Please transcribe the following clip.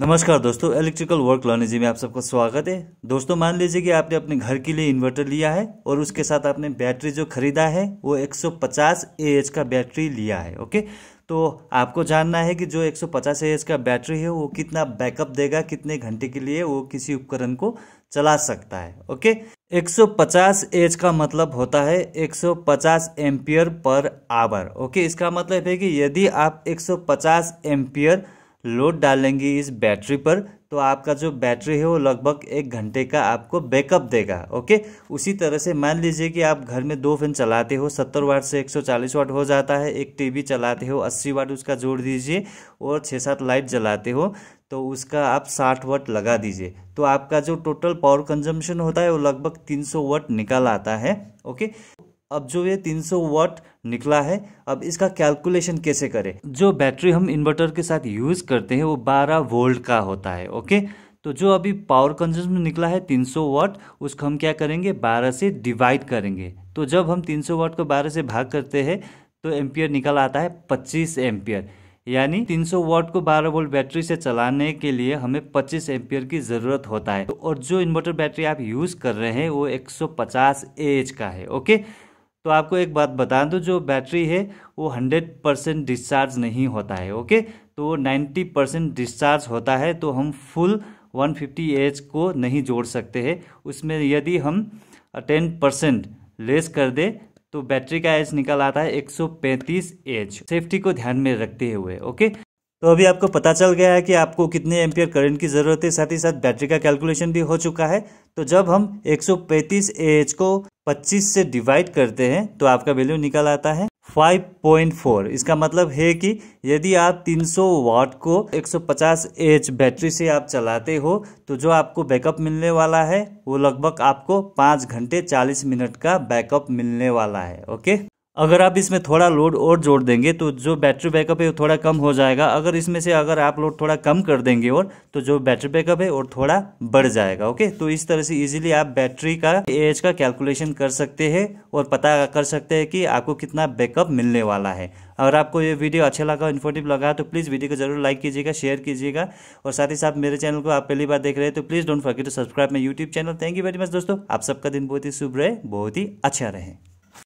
नमस्कार दोस्तों electrical work लॉनेजी में आप सबका स्वागत है दोस्तों मान लीजिए कि आपने अपने घर के लिए इन्वर्टर लिया है और उसके साथ आपने बैटरी जो खरीदा है वो 150 एएच का बैटरी लिया है ओके तो आपको जानना है कि जो 150 एएच का बैटरी है वो कितना बैकअप देगा कितने घंटे के लिए वो किसी उपकरण को चला सकता है ओके 150 एच का मतलब होता है 150 सौ पर आवर ओके इसका मतलब है कि यदि आप 150 सौ लोड डालेंगी इस बैटरी पर तो आपका जो बैटरी है वो लगभग एक घंटे का आपको बैकअप देगा ओके उसी तरह से मान लीजिए कि आप घर में दो फैन चलाते हो सत्तर वाट से एक सौ चालीस वाट हो जाता है एक टीवी चलाते हो अस्सी वाट उसका जोड़ दीजिए और छः सात लाइट जलाते हो तो उसका आप साठ वाट लगा दीजिए तो आपका जो टोटल पावर कंजम्पशन होता है वो लगभग तीन सौ वाट निकल आता है ओके अब जो ये 300 वाट निकला है अब इसका कैलकुलेशन कैसे करें जो बैटरी हम इन्वर्टर के साथ यूज़ करते हैं वो 12 वोल्ट का होता है ओके तो जो अभी पावर कंजम्पशन निकला है 300 वाट उसको हम क्या करेंगे 12 से डिवाइड करेंगे तो जब हम 300 वाट को 12 से भाग करते हैं तो एम्पियर निकल आता है पच्चीस एम्पियर यानी 300 वाट को 12 वोल्ट बैटरी से चलाने के लिए हमें 25 एम्पियर की ज़रूरत होता है और जो इन्वर्टर बैटरी आप यूज़ कर रहे हैं वो 150 सौ एच का है ओके तो आपको एक बात बता दूँ जो बैटरी है वो हंड्रेड परसेंट डिस्चार्ज नहीं होता है ओके तो नाइन्टी परसेंट डिस्चार्ज होता है तो हम फुल वन फिफ्टी एच को नहीं जोड़ सकते हैं उसमें यदि हम टेन परसेंट लेस कर दे तो बैटरी का एज निकल आता है 135 एच सेफ्टी को ध्यान में रखते हुए ओके तो अभी आपको पता चल गया है कि आपको कितने एम्पियर करंट की ज़रूरत है साथ ही साथ बैटरी का कैलकुलेशन भी हो चुका है तो जब हम 135 एच को 25 से डिवाइड करते हैं तो आपका वैल्यू निकल आता है 5.4 इसका मतलब है कि यदि आप 300 वाट को 150 एच बैटरी से आप चलाते हो तो जो आपको बैकअप मिलने वाला है वो लगभग आपको पांच घंटे चालीस मिनट का बैकअप मिलने वाला है ओके अगर आप इसमें थोड़ा लोड और जोड़ देंगे तो जो बैटरी बैकअप है वो थोड़ा कम हो जाएगा अगर इसमें से अगर आप लोड थोड़ा कम कर देंगे और तो जो बैटरी बैकअप है और थोड़ा बढ़ जाएगा ओके तो इस तरह से इजीली आप बैटरी का एज का कैलकुलेशन कर सकते हैं और पता कर सकते हैं कि आपको कितना बैकअप मिलने वाला है अगर आपको ये वीडियो अच्छा लगा इन्फोर्टिव लगा तो प्लीज़ वीडियो को जरूर लाइक कीजिएगा शेयर कीजिएगा और साथ ही साथ मेरे चैनल को आप पहली बार देख रहे हैं तो please don't forget to subscribe my YouTube channel thank you very much दोस्तों आप सबका दिन बहुत ही शुभ रहे बहुत ही अच्छा रहे